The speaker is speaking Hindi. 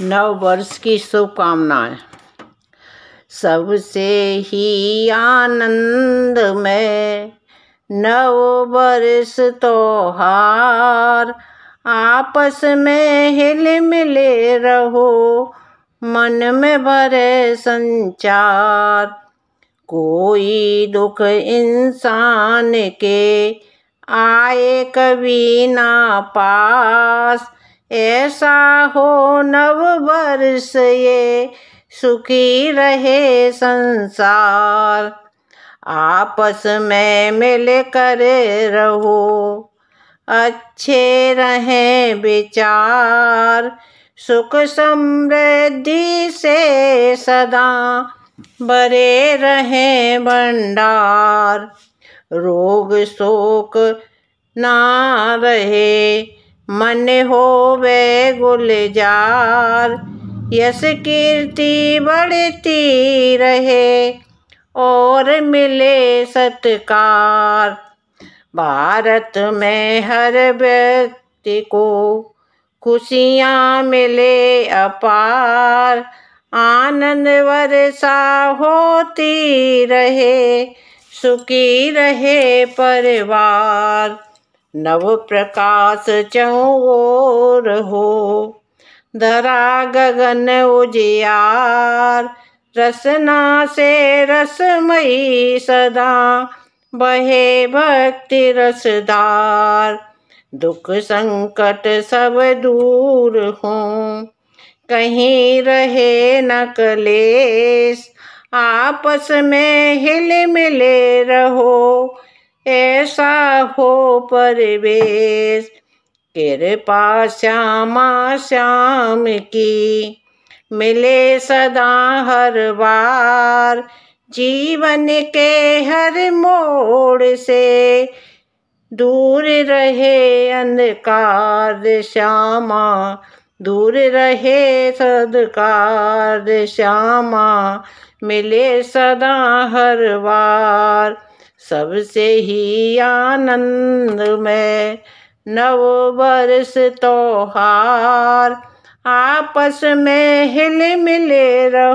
नव वर्ष की शुभकामनाएं सबसे ही आनंद में नव वर्ष त्योहार आपस में हिल मिले रहो मन में भरे संचार कोई दुख इंसान के आए कभी ना पास ऐसा हो नव वर्ष ये सुखी रहे संसार आपस में मिल कर रहो अच्छे रहें विचार सुख समृद्धि से सदा बरे रहें भंडार रोग शोक ना रहे मन हो वे गुलजार यस कीर्ति बढ़ती रहे और मिले सत्कार भारत में हर व्यक्ति को खुशियाँ मिले अपार आनंद वर्षा होती रहे सुखी रहे परिवार नव प्रकाश चौर हो धरा गगन उजियार रसना से रसमयी सदा बहे भक्ति रसदार दुख संकट सब दूर हो कहीं रहे न कलेश आपस में हिल मिले रहो ऐसा हो परिवेश कृपा श्यामा श्याम की मिले सदा हर बार जीवन के हर मोड़ से दूर रहे अंधकार श्यामा दूर रहे सदकार श्यामा मिले सदा हर बार सबसे ही आनंद में नव वर्ष त्योहार आपस में हिल मिले रहो